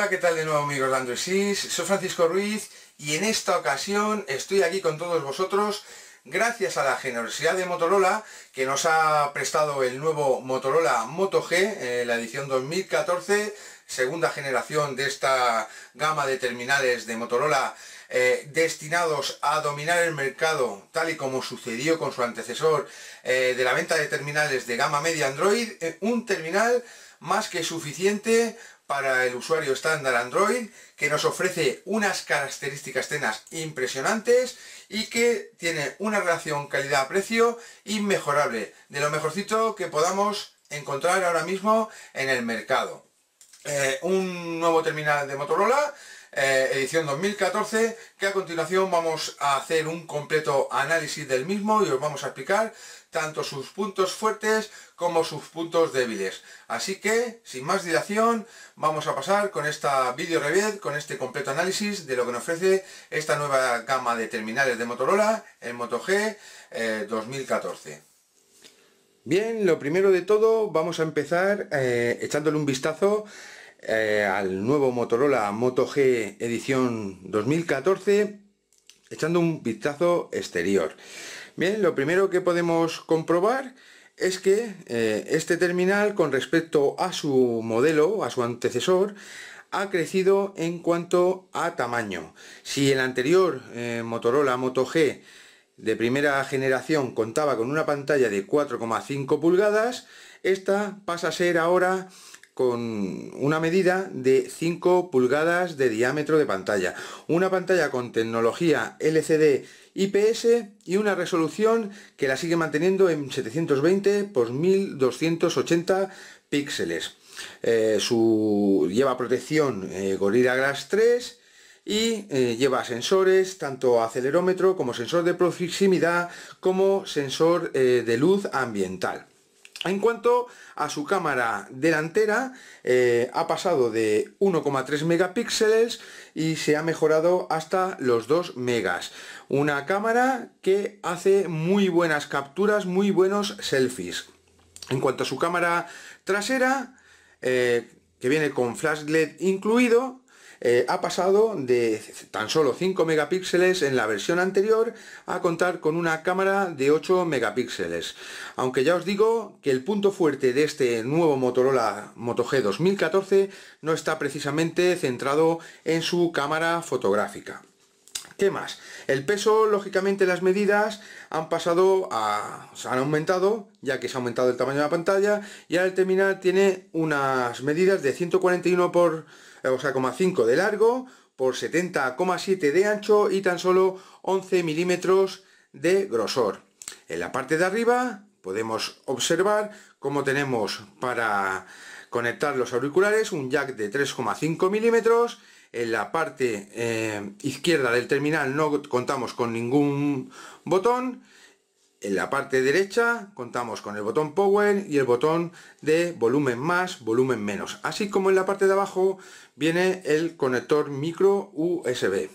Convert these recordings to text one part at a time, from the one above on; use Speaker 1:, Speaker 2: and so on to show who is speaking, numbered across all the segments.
Speaker 1: Hola, ¿qué tal de nuevo amigos de Android Soy Francisco Ruiz y en esta ocasión estoy aquí con todos vosotros gracias a la generosidad de Motorola que nos ha prestado el nuevo Motorola Moto G, eh, la edición 2014, segunda generación de esta gama de terminales de Motorola eh, destinados a dominar el mercado tal y como sucedió con su antecesor eh, de la venta de terminales de gama media Android, un terminal más que suficiente para el usuario estándar Android, que nos ofrece unas características tenas impresionantes y que tiene una relación calidad-precio inmejorable, de lo mejorcito que podamos encontrar ahora mismo en el mercado. Eh, un nuevo terminal de Motorola, eh, edición 2014, que a continuación vamos a hacer un completo análisis del mismo y os vamos a explicar tanto sus puntos fuertes como sus puntos débiles. Así que, sin más dilación, vamos a pasar con esta video review, con este completo análisis de lo que nos ofrece esta nueva gama de terminales de Motorola, el Moto G 2014. Eh, Bien, lo primero de todo, vamos a empezar eh, echándole un vistazo eh, al nuevo Motorola Moto G edición 2014 echando un vistazo exterior. Bien, lo primero que podemos comprobar es que eh, este terminal con respecto a su modelo, a su antecesor, ha crecido en cuanto a tamaño. Si el anterior eh, Motorola Moto G de primera generación contaba con una pantalla de 4,5 pulgadas, esta pasa a ser ahora con una medida de 5 pulgadas de diámetro de pantalla. Una pantalla con tecnología LCD IPS y una resolución que la sigue manteniendo en 720 x 1280 píxeles. Eh, su, lleva protección eh, Gorilla Glass 3 y eh, lleva sensores, tanto acelerómetro como sensor de proximidad como sensor de luz ambiental. En cuanto a su cámara delantera, eh, ha pasado de 1,3 megapíxeles y se ha mejorado hasta los 2 megas. Una cámara que hace muy buenas capturas, muy buenos selfies. En cuanto a su cámara trasera, eh, que viene con flash LED incluido, eh, ha pasado de tan solo 5 megapíxeles en la versión anterior a contar con una cámara de 8 megapíxeles. Aunque ya os digo que el punto fuerte de este nuevo Motorola Moto G 2014 no está precisamente centrado en su cámara fotográfica. ¿Qué más? El peso, lógicamente las medidas han pasado a... se han aumentado, ya que se ha aumentado el tamaño de la pantalla, y al el terminal tiene unas medidas de 141 por... 5 eh, de largo, por 70,7 de ancho y tan solo 11 milímetros de grosor. En la parte de arriba podemos observar cómo tenemos para conectar los auriculares un jack de 3,5 milímetros en la parte eh, izquierda del terminal no contamos con ningún botón en la parte derecha contamos con el botón power y el botón de volumen más, volumen menos. Así como en la parte de abajo viene el conector micro USB.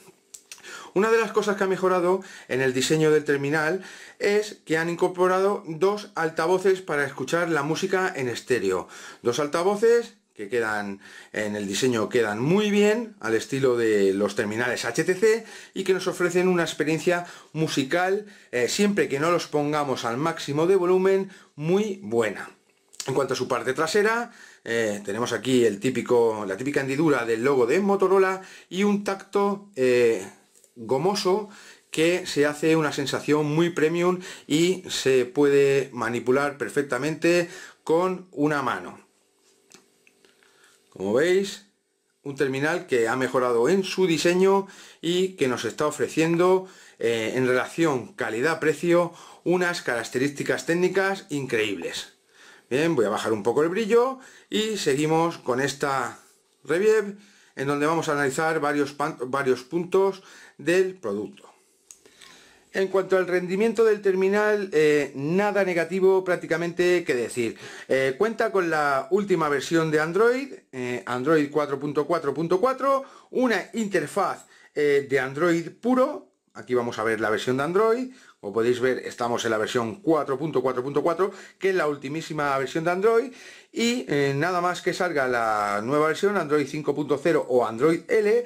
Speaker 1: Una de las cosas que ha mejorado en el diseño del terminal es que han incorporado dos altavoces para escuchar la música en estéreo. Dos altavoces que quedan en el diseño quedan muy bien al estilo de los terminales HTC y que nos ofrecen una experiencia musical eh, siempre que no los pongamos al máximo de volumen muy buena en cuanto a su parte trasera eh, tenemos aquí el típico la típica hendidura del logo de Motorola y un tacto eh, gomoso que se hace una sensación muy premium y se puede manipular perfectamente con una mano como veis, un terminal que ha mejorado en su diseño y que nos está ofreciendo eh, en relación calidad-precio unas características técnicas increíbles. Bien, voy a bajar un poco el brillo y seguimos con esta review en donde vamos a analizar varios, varios puntos del producto. En cuanto al rendimiento del terminal, eh, nada negativo prácticamente que decir. Eh, cuenta con la última versión de Android, eh, Android 4.4.4, una interfaz de Android puro, aquí vamos a ver la versión de Android, como podéis ver estamos en la versión 4.4.4, que es la ultimísima versión de Android, y nada más que salga la nueva versión, Android 5.0 o Android L,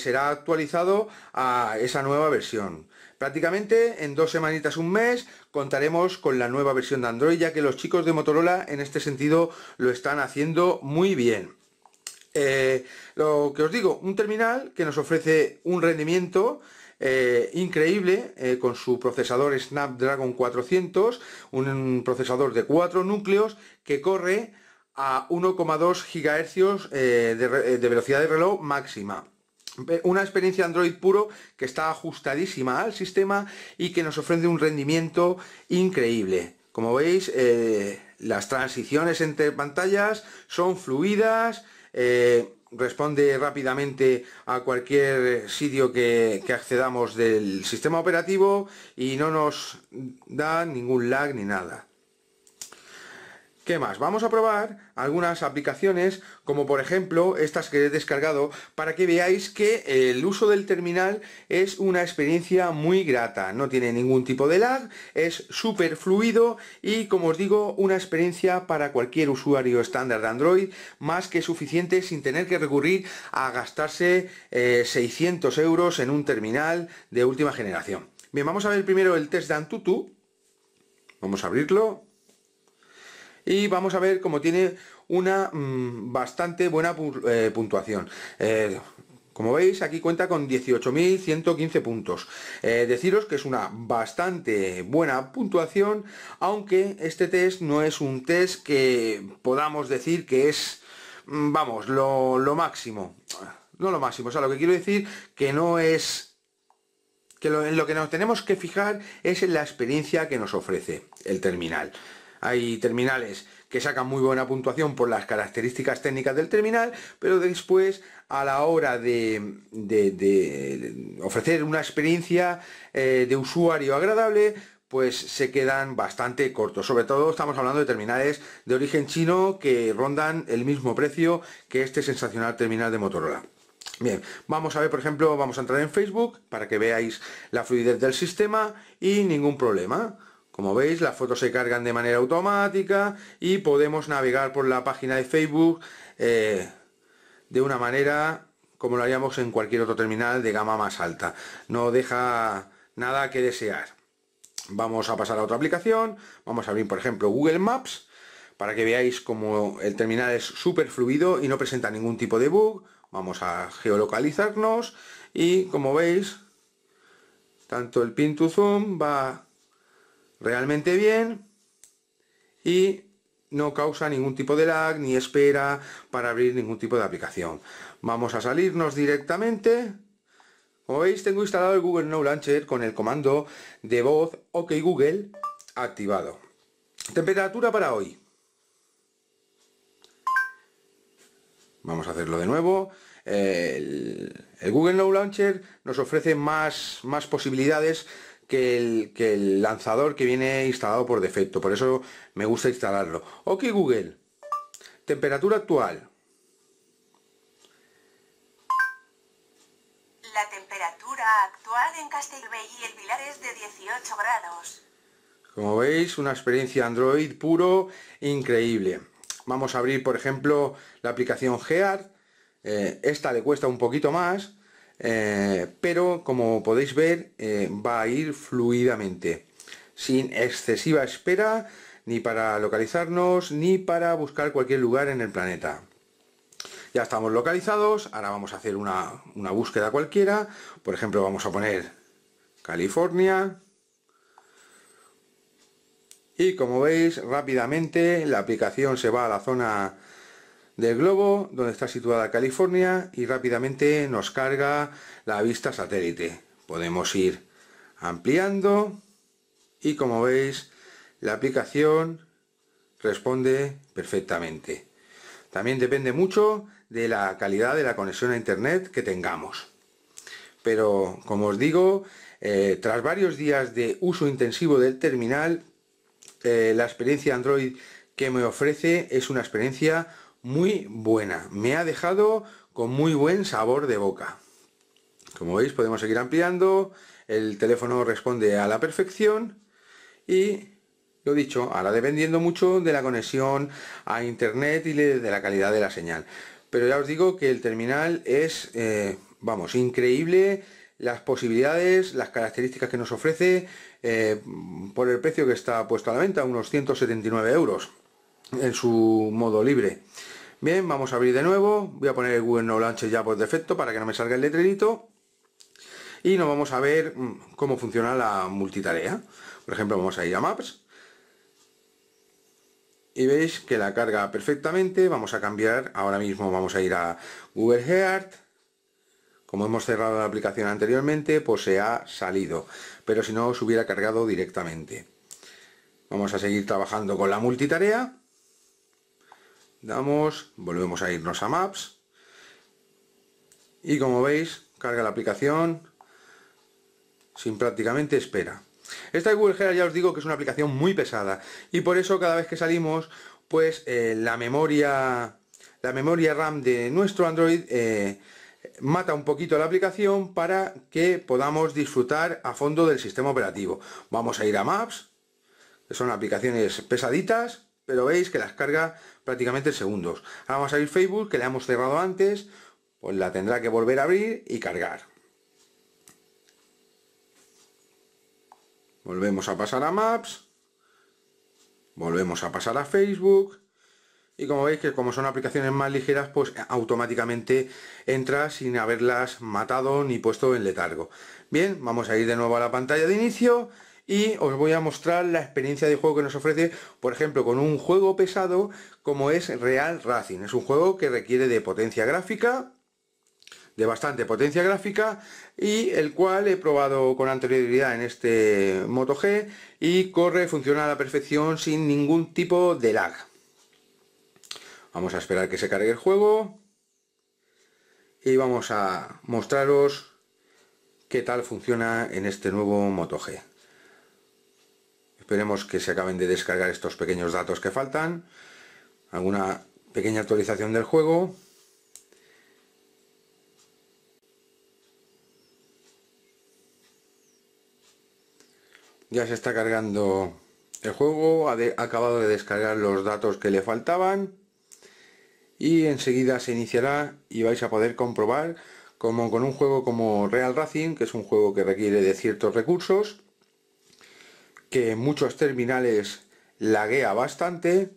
Speaker 1: será actualizado a esa nueva versión. Prácticamente en dos semanitas, un mes, contaremos con la nueva versión de Android, ya que los chicos de Motorola en este sentido lo están haciendo muy bien. Eh, lo que os digo, un terminal que nos ofrece un rendimiento eh, increíble eh, con su procesador Snapdragon 400, un procesador de cuatro núcleos que corre a 1,2 GHz de velocidad de reloj máxima una experiencia Android puro que está ajustadísima al sistema y que nos ofrece un rendimiento increíble. Como veis, eh, las transiciones entre pantallas son fluidas, eh, responde rápidamente a cualquier sitio que, accedamos del sistema operativo y no nos da ningún lag ni nada. ¿Qué más? Vamos a probar algunas aplicaciones, como por ejemplo estas que he descargado, para que veáis que el uso del terminal es una experiencia muy grata. No tiene ningún tipo de lag, es súper fluido y, como os digo, una experiencia para cualquier usuario estándar de Android, más que suficiente sin tener que recurrir a gastarse 600 eh, euros en un terminal de última generación. Bien, vamos a ver primero el test de Antutu. Vamos a abrirlo y vamos a ver cómo tiene una mm, bastante buena eh, puntuación. Eh, como veis, aquí cuenta con 18.115 puntos. Eh, deciros que es una bastante buena puntuación, aunque este test no es un test que podamos decir que es, mm, vamos, lo, máximo. No lo máximo, o sea, lo que quiero decir que no es que en lo que nos tenemos que fijar es en la experiencia que nos ofrece el terminal hay terminales que sacan muy buena puntuación por las características técnicas del terminal, pero después a la hora de, ofrecer una experiencia eh, de usuario agradable, pues se quedan bastante cortos. Sobre todo estamos hablando de terminales de origen chino que rondan el mismo precio que este sensacional terminal de Motorola. Bien, vamos a ver, por ejemplo, vamos a entrar en Facebook para que veáis la fluidez del sistema y ningún problema. Como veis, las fotos se cargan de manera automática y podemos navegar por la página de Facebook eh, de una manera como lo haríamos en cualquier otro terminal de gama más alta. No deja nada que desear. Vamos a pasar a otra aplicación. Vamos a abrir, por ejemplo, Google Maps para que veáis como el terminal es súper fluido y no presenta ningún tipo de bug. Vamos a geolocalizarnos y como veis, tanto el pin to zoom va realmente bien y no causa ningún tipo de lag ni espera para abrir ningún tipo de aplicación. Vamos a salirnos directamente. Como veis tengo instalado el Google Now Launcher con el comando de voz OK Google activado. Temperatura para hoy. Vamos a hacerlo de nuevo. El, Google Now Launcher nos ofrece más, más posibilidades que el, que el lanzador que viene instalado por defecto. Por eso me gusta instalarlo. Ok Google, temperatura actual. La temperatura actual en Castelbey y el Pilar es de 18 grados. Como veis, una experiencia Android puro increíble. Vamos a abrir, por ejemplo, la aplicación Gear. Eh, esta le cuesta un poquito más, eh, pero como podéis ver eh, va a ir fluidamente, sin excesiva espera ni para localizarnos ni para buscar cualquier lugar en el planeta. Ya estamos localizados, ahora vamos a hacer una, una búsqueda cualquiera, por ejemplo vamos a poner California, y como veis rápidamente la aplicación se va a la zona del globo donde está situada California y rápidamente nos carga la vista satélite. Podemos ir ampliando y como veis la aplicación responde perfectamente. También depende mucho de la calidad de la conexión a internet que tengamos. Pero como os digo, eh, tras varios días de uso intensivo del terminal, eh, la experiencia Android que me ofrece es una experiencia muy buena. Me ha dejado con muy buen sabor de boca. Como veis podemos seguir ampliando, el teléfono responde a la perfección y lo dicho, ahora dependiendo mucho de la conexión a internet y de la calidad de la señal. Pero ya os digo que el terminal es, eh, vamos, increíble las posibilidades, las características que nos ofrece eh, por el precio que está puesto a la venta, unos 179 euros en su modo libre. Bien, vamos a abrir de nuevo. Voy a poner el Google No Launcher ya por defecto para que no me salga el letrerito. Y nos vamos a ver mm, cómo funciona la multitarea. Por ejemplo, vamos a ir a Maps. Y veis que la carga perfectamente. Vamos a cambiar. Ahora mismo vamos a ir a Google Heart. Como hemos cerrado la aplicación anteriormente, pues se ha salido. Pero si no, se hubiera cargado directamente. Vamos a seguir trabajando con la multitarea damos, volvemos a irnos a Maps y como veis carga la aplicación sin prácticamente espera. Esta Google Hera, ya os digo que es una aplicación muy pesada y por eso cada vez que salimos pues eh, la memoria la memoria RAM de nuestro Android eh, mata un poquito la aplicación para que podamos disfrutar a fondo del sistema operativo. Vamos a ir a Maps, que son aplicaciones pesaditas, pero veis que las carga prácticamente segundos. Ahora vamos a ir Facebook, que la hemos cerrado antes, pues la tendrá que volver a abrir y cargar. Volvemos a pasar a Maps, volvemos a pasar a Facebook, y como veis que como son aplicaciones más ligeras, pues automáticamente entra sin haberlas matado ni puesto en letargo. Bien, vamos a ir de nuevo a la pantalla de inicio, y os voy a mostrar la experiencia de juego que nos ofrece, por ejemplo, con un juego pesado como es Real Racing. Es un juego que requiere de potencia gráfica, de bastante potencia gráfica y el cual he probado con anterioridad en este Moto G y corre, funciona a la perfección sin ningún tipo de lag. Vamos a esperar que se cargue el juego y vamos a mostraros qué tal funciona en este nuevo Moto G. Esperemos que se acaben de descargar estos pequeños datos que faltan. Alguna pequeña actualización del juego. Ya se está cargando el juego, ha, acabado de descargar los datos que le faltaban y enseguida se iniciará y vais a poder comprobar como con un juego como Real Racing, que es un juego que requiere de ciertos recursos, que muchos terminales laguea bastante.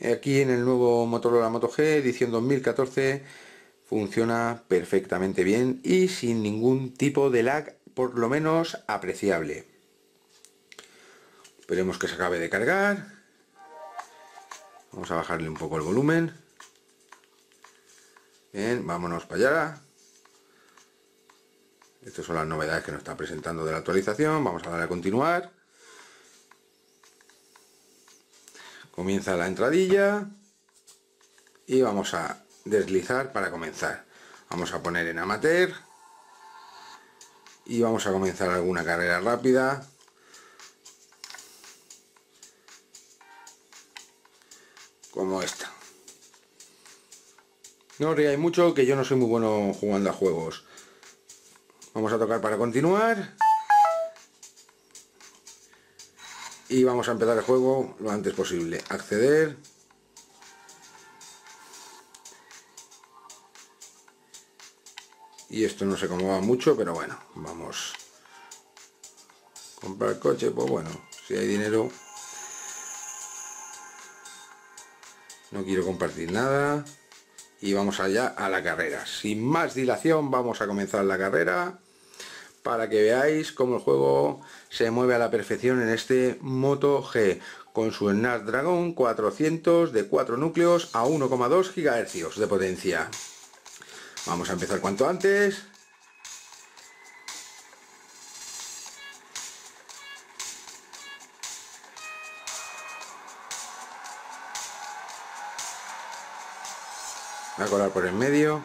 Speaker 1: Aquí en el nuevo Motorola Moto G edición 2014 funciona perfectamente bien y sin ningún tipo de lag, por lo menos apreciable. Esperemos que se acabe de cargar. Vamos a bajarle un poco el volumen. Bien, vámonos para allá. Estas son las novedades que nos está presentando de la actualización. Vamos a darle a continuar. Comienza la entradilla. Y vamos a deslizar para comenzar. Vamos a poner en amateur. Y vamos a comenzar alguna carrera rápida. Como esta. No os mucho que yo no soy muy bueno jugando a juegos Vamos a tocar para continuar. Y vamos a empezar el juego lo antes posible. Acceder. Y esto no se cómo mucho, pero bueno, vamos. Comprar coche, pues bueno, si hay dinero. No quiero compartir nada y vamos allá a la carrera. Sin más dilación, vamos a comenzar la carrera para que veáis cómo el juego se mueve a la perfección en este Moto G con su Snapdragon 400 de 4 núcleos a 1,2 GHz de potencia. Vamos a empezar cuanto antes. Voy a colar por el medio.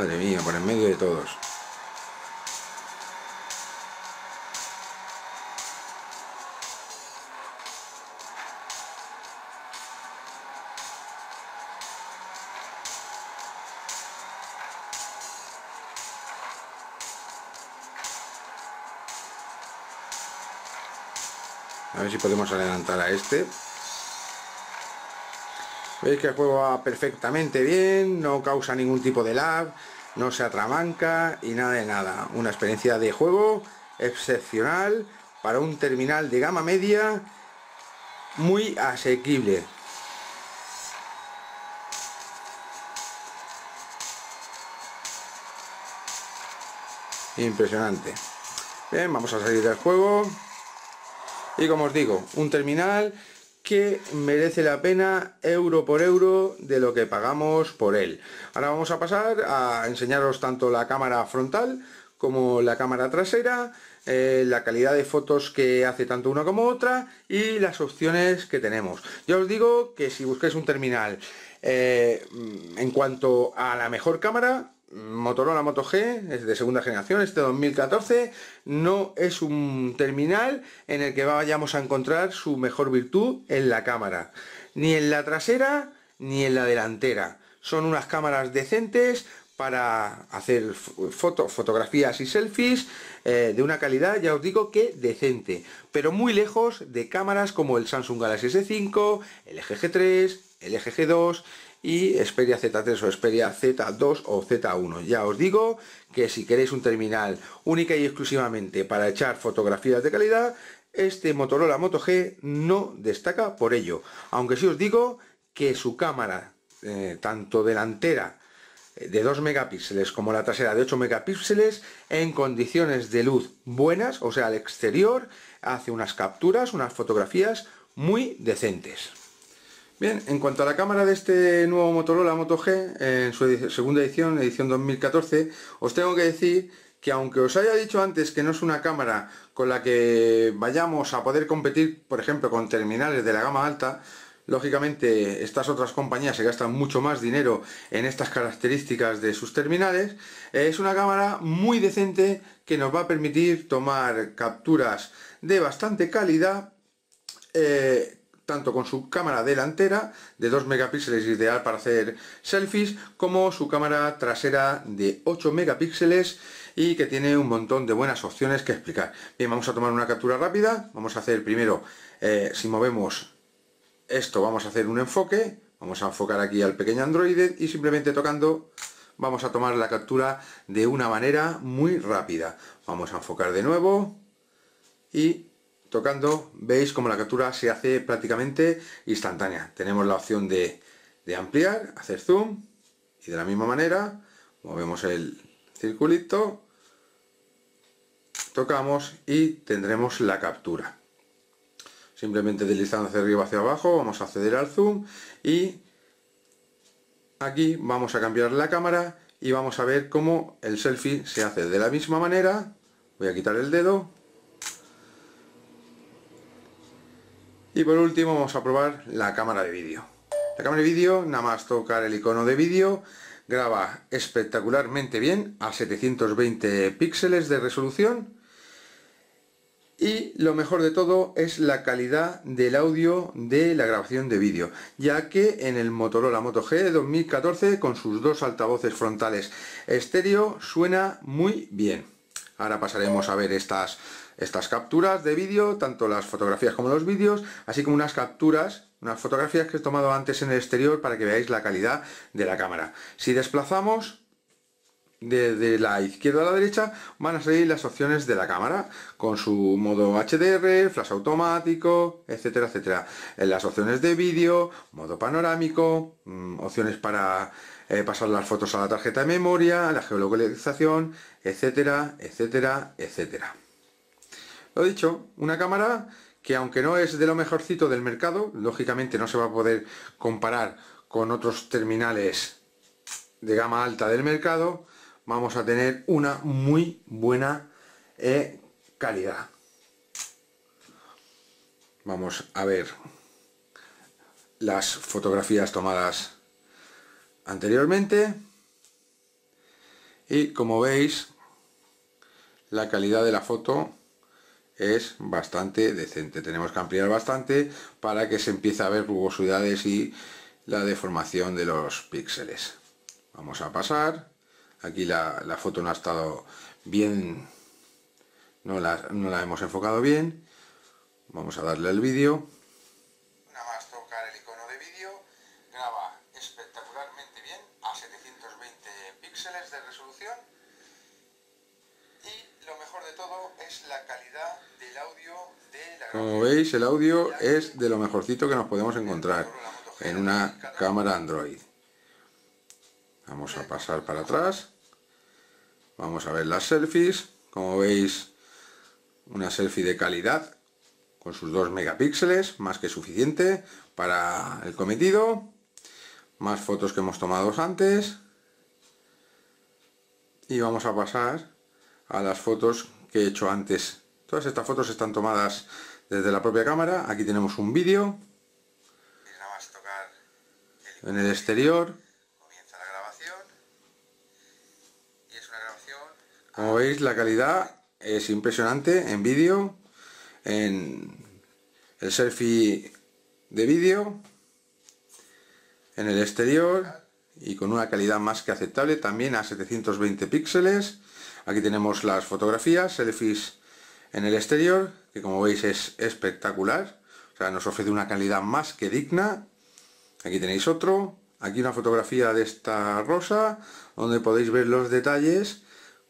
Speaker 1: Madre mía, por en medio de todos. A ver si podemos adelantar a este. Veis que juega perfectamente bien, no causa ningún tipo de lag, no se atramanca y nada de nada. Una experiencia de juego excepcional para un terminal de gama media muy asequible. Impresionante. Bien, vamos a salir del juego. Y como os digo, un terminal que merece la pena euro por euro de lo que pagamos por él. Ahora vamos a pasar a enseñaros tanto la cámara frontal como la cámara trasera, eh, la calidad de fotos que hace tanto una como otra y las opciones que tenemos. Ya os digo que si busquéis un terminal eh, en cuanto a la mejor cámara, Motorola Moto G, es de segunda generación, este 2014, no es un terminal en el que vayamos a encontrar su mejor virtud en la cámara, ni en la trasera ni en la delantera. Son unas cámaras decentes para hacer fotos, fotografías y selfies eh, de una calidad, ya os digo que decente, pero muy lejos de cámaras como el Samsung Galaxy S5, el EGG3, el EGG2 y Xperia Z3 o Xperia Z2 o Z1. Ya os digo que si queréis un terminal única y exclusivamente para echar fotografías de calidad, este Motorola Moto G no destaca por ello. Aunque sí os digo que su cámara, eh, tanto delantera eh, de 2 megapíxeles como la trasera de 8 megapíxeles en condiciones de luz buenas, o sea al exterior, hace unas capturas, unas fotografías muy decentes. Bien, en cuanto a la cámara de este nuevo Motorola Moto G, eh, en su segunda edición, edición 2014, os tengo que decir que aunque os haya dicho antes que no es una cámara con la que vayamos a poder competir, por ejemplo, con terminales de la gama alta, lógicamente estas otras compañías se gastan mucho más dinero en estas características de sus terminales, eh, es una cámara muy decente que nos va a permitir tomar capturas de bastante calidad, eh, tanto con su cámara delantera de 2 megapíxeles ideal para hacer selfies, como su cámara trasera de 8 megapíxeles y que tiene un montón de buenas opciones que explicar. Bien, vamos a tomar una captura rápida, vamos a hacer primero, eh, si movemos esto, vamos a hacer un enfoque, vamos a enfocar aquí al pequeño android y simplemente tocando vamos a tomar la captura de una manera muy rápida. Vamos a enfocar de nuevo y tocando veis como la captura se hace prácticamente instantánea. Tenemos la opción de, de ampliar, hacer zoom y de la misma manera movemos el circulito, tocamos y tendremos la captura. Simplemente deslizando hacia arriba hacia abajo vamos a acceder al zoom y aquí vamos a cambiar la cámara y vamos a ver cómo el selfie se hace de la misma manera. Voy a quitar el dedo Y por último vamos a probar la cámara de vídeo. La cámara de vídeo, nada más tocar el icono de vídeo, graba espectacularmente bien a 720 píxeles de resolución. Y lo mejor de todo es la calidad del audio de la grabación de vídeo, ya que en el Motorola Moto G 2014 con sus dos altavoces frontales estéreo suena muy bien. Ahora pasaremos a ver estas estas capturas de vídeo, tanto las fotografías como los vídeos, así como unas capturas, unas fotografías que he tomado antes en el exterior para que veáis la calidad de la cámara. Si desplazamos desde de la izquierda a la derecha van a salir las opciones de la cámara con su modo HDR, flash automático, etcétera, etcétera. En eh, las opciones de vídeo, modo panorámico, mm, opciones para eh, pasar las fotos a la tarjeta de memoria, la geolocalización, etcétera, etcétera, etcétera. Lo dicho, una cámara que aunque no es de lo mejorcito del mercado, lógicamente no se va a poder comparar con otros terminales de gama alta del mercado, vamos a tener una muy buena eh, calidad. Vamos a ver las fotografías tomadas anteriormente y como veis la calidad de la foto es bastante decente. Tenemos que ampliar bastante para que se empiece a ver rugosidades y la deformación de los píxeles. Vamos a pasar. Aquí la, foto no ha estado bien, no la, no la hemos enfocado bien. Vamos a darle al vídeo. la calidad del audio Como veis, el audio es de lo mejorcito que nos podemos encontrar en una cámara Android. Vamos a pasar para atrás. Vamos a ver las selfies. Como veis, una selfie de calidad con sus dos megapíxeles, más que suficiente para el cometido. Más fotos que hemos tomado antes. Y vamos a pasar a las fotos que he hecho antes. Todas estas fotos están tomadas desde la propia cámara. Aquí tenemos un vídeo. En el exterior. Como veis, la calidad es impresionante en vídeo, en el selfie de vídeo, en el exterior y con una calidad más que aceptable, también a 720 píxeles. Aquí tenemos las fotografías, selfies en el exterior, que como veis es espectacular. O sea, nos ofrece una calidad más que digna. Aquí tenéis otro. Aquí una fotografía de esta rosa, donde podéis ver los detalles,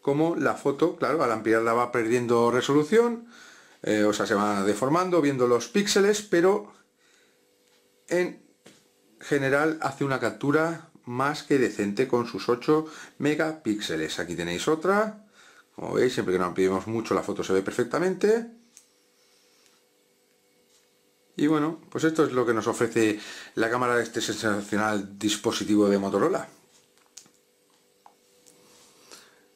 Speaker 1: como la foto, claro, al ampliarla va perdiendo resolución, eh, o sea, se va deformando, viendo los píxeles, pero en general hace una captura más que decente con sus 8 megapíxeles. Aquí tenéis otra. Como veis, siempre que no ampliemos mucho la foto se ve perfectamente. Y bueno, pues esto es lo que nos ofrece la cámara de este sensacional dispositivo de Motorola.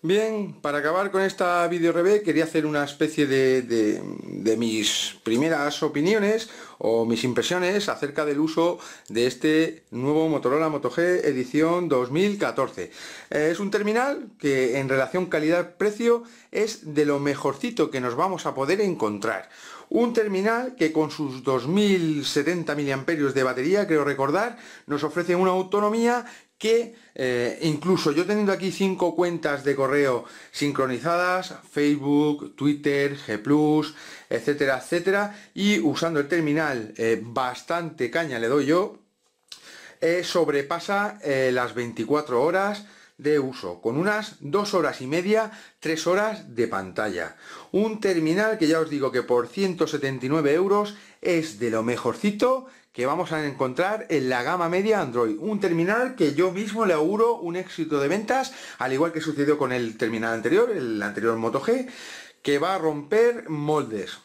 Speaker 1: Bien, para acabar con esta video revés quería hacer una especie de, de, mis primeras opiniones o mis impresiones acerca del uso de este nuevo Motorola Moto G edición 2014. Eh, es un terminal que en relación calidad-precio es de lo mejorcito que nos vamos a poder encontrar. Un terminal que con sus 2070 mAh de batería, creo recordar, nos ofrece una autonomía que eh, incluso yo teniendo aquí cinco cuentas de correo sincronizadas, Facebook, Twitter, G+, etcétera, etcétera, y usando el terminal eh, bastante caña le doy yo, eh, sobrepasa las 24 horas de uso, con unas 2 horas y media, 3 horas de pantalla. Un terminal que ya os digo que por 179 euros es de lo mejorcito que vamos a encontrar en la gama media Android. Un terminal que yo mismo le auguro un éxito de ventas, al igual que sucedió con el terminal anterior, el anterior Moto G, que va a romper moldes.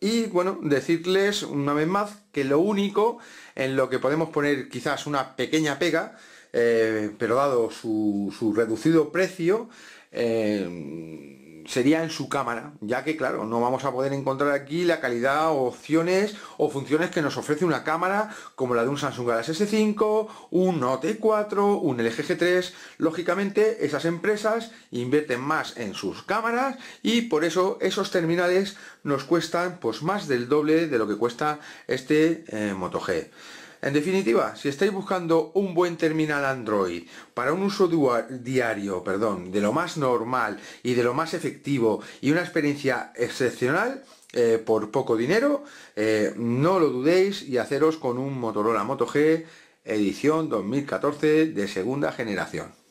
Speaker 1: Y bueno, decirles una vez más que lo único en lo que podemos poner quizás una pequeña pega, eh, pero dado su, reducido precio, eh, sería en su cámara, ya que claro, no vamos a poder encontrar aquí la calidad o opciones o funciones que nos ofrece una cámara como la de un Samsung Galaxy S5, un Note 4, un LG G3. Lógicamente, esas empresas invierten más en sus cámaras y por eso esos terminales nos cuestan pues más del doble de lo que cuesta este MotoG. Eh, Moto G. En definitiva, si estáis buscando un buen terminal Android para un uso diario, perdón, de lo más normal y de lo más efectivo y una experiencia excepcional, eh, por poco dinero, eh, no lo dudéis y haceros con un Motorola Moto G edición 2014 de segunda generación.